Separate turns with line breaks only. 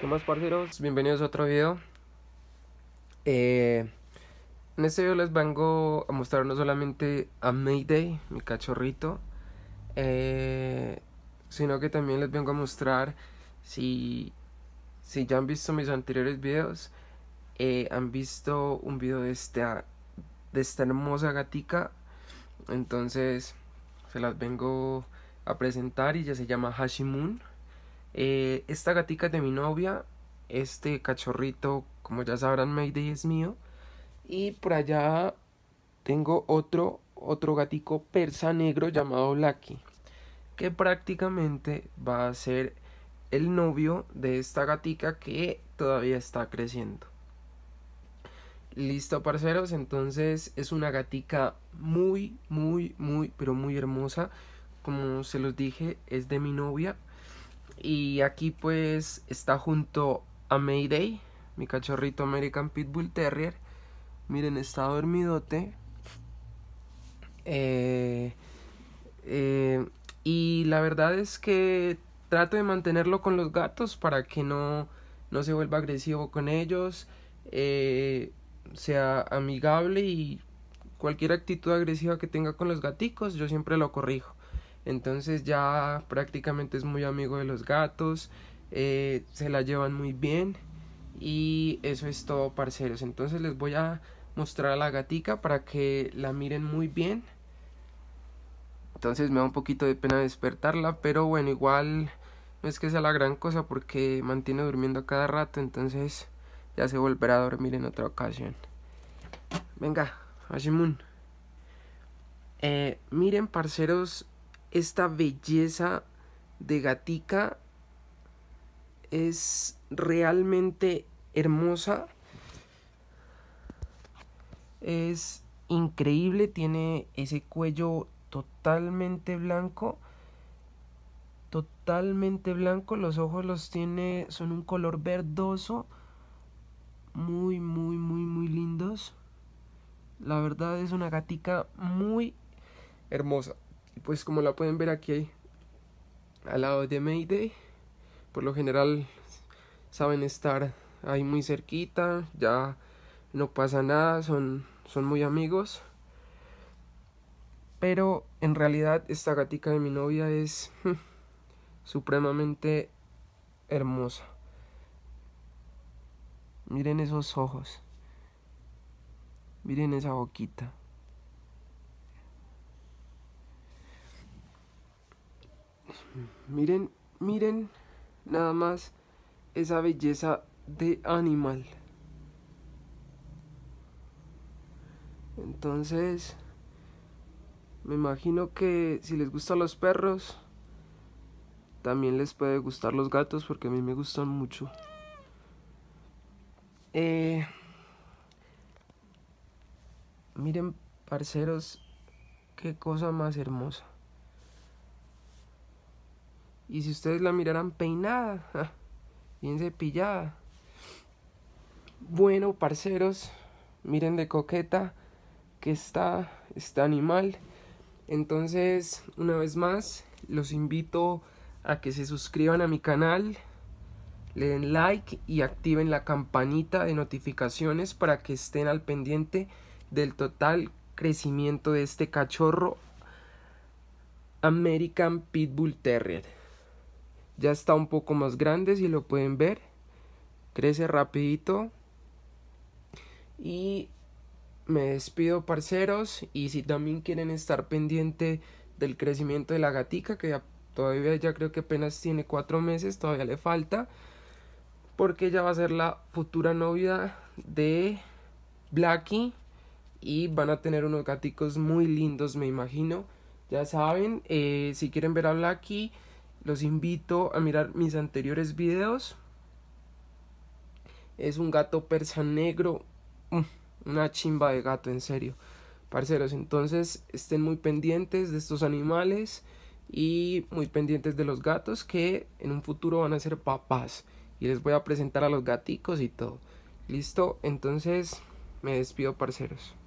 ¿Qué más, parceros? Bienvenidos a otro video. Eh, en este video les vengo a mostrar no solamente a Mayday, mi cachorrito, eh, sino que también les vengo a mostrar si, si ya han visto mis anteriores videos, eh, han visto un video de esta, de esta hermosa gatica. Entonces, se las vengo a presentar y ya se llama Hashimoon eh, esta gatica es de mi novia. Este cachorrito, como ya sabrán, Mayday es mío. Y por allá tengo otro, otro gatico persa negro llamado Lucky. Que prácticamente va a ser el novio de esta gatica que todavía está creciendo. Listo, parceros. Entonces es una gatica muy, muy, muy, pero muy hermosa. Como se los dije, es de mi novia. Y aquí pues está junto a Mayday, mi cachorrito American Pitbull Terrier. Miren, está dormidote. Eh, eh, y la verdad es que trato de mantenerlo con los gatos para que no, no se vuelva agresivo con ellos, eh, sea amigable y cualquier actitud agresiva que tenga con los gaticos yo siempre lo corrijo. Entonces ya prácticamente es muy amigo de los gatos, eh, se la llevan muy bien y eso es todo parceros. Entonces les voy a mostrar a la gatica para que la miren muy bien. Entonces me da un poquito de pena despertarla, pero bueno, igual no es que sea la gran cosa porque mantiene durmiendo cada rato, entonces ya se volverá a dormir en otra ocasión. Venga, a eh, miren, parceros, esta belleza de gatica es realmente hermosa. Es increíble, tiene ese cuello totalmente blanco. Totalmente blanco, los ojos los tiene, son un color verdoso. Muy, muy, muy, muy lindos. La verdad es una gatica muy hermosa pues como la pueden ver aquí al lado de Mayday por lo general saben estar ahí muy cerquita ya no pasa nada son, son muy amigos pero en realidad esta gatica de mi novia es supremamente hermosa miren esos ojos miren esa boquita Miren, miren nada más esa belleza de animal. Entonces, me imagino que si les gustan los perros, también les puede gustar los gatos porque a mí me gustan mucho. Eh, miren, parceros, qué cosa más hermosa. Y si ustedes la miraran peinada, bien cepillada. Bueno, parceros, miren de coqueta que está este animal. Entonces, una vez más, los invito a que se suscriban a mi canal, le den like y activen la campanita de notificaciones para que estén al pendiente del total crecimiento de este cachorro American Pitbull Terrier ya está un poco más grande si lo pueden ver crece rapidito y me despido parceros y si también quieren estar pendiente del crecimiento de la gatica que todavía ya creo que apenas tiene cuatro meses todavía le falta porque ella va a ser la futura novia de Blackie y van a tener unos gaticos muy lindos me imagino ya saben eh, si quieren ver a Blackie los invito a mirar mis anteriores videos. Es un gato persa negro. Mm, una chimba de gato, en serio. Parceros, entonces estén muy pendientes de estos animales y muy pendientes de los gatos que en un futuro van a ser papás. Y les voy a presentar a los gaticos y todo. Listo, entonces me despido, parceros.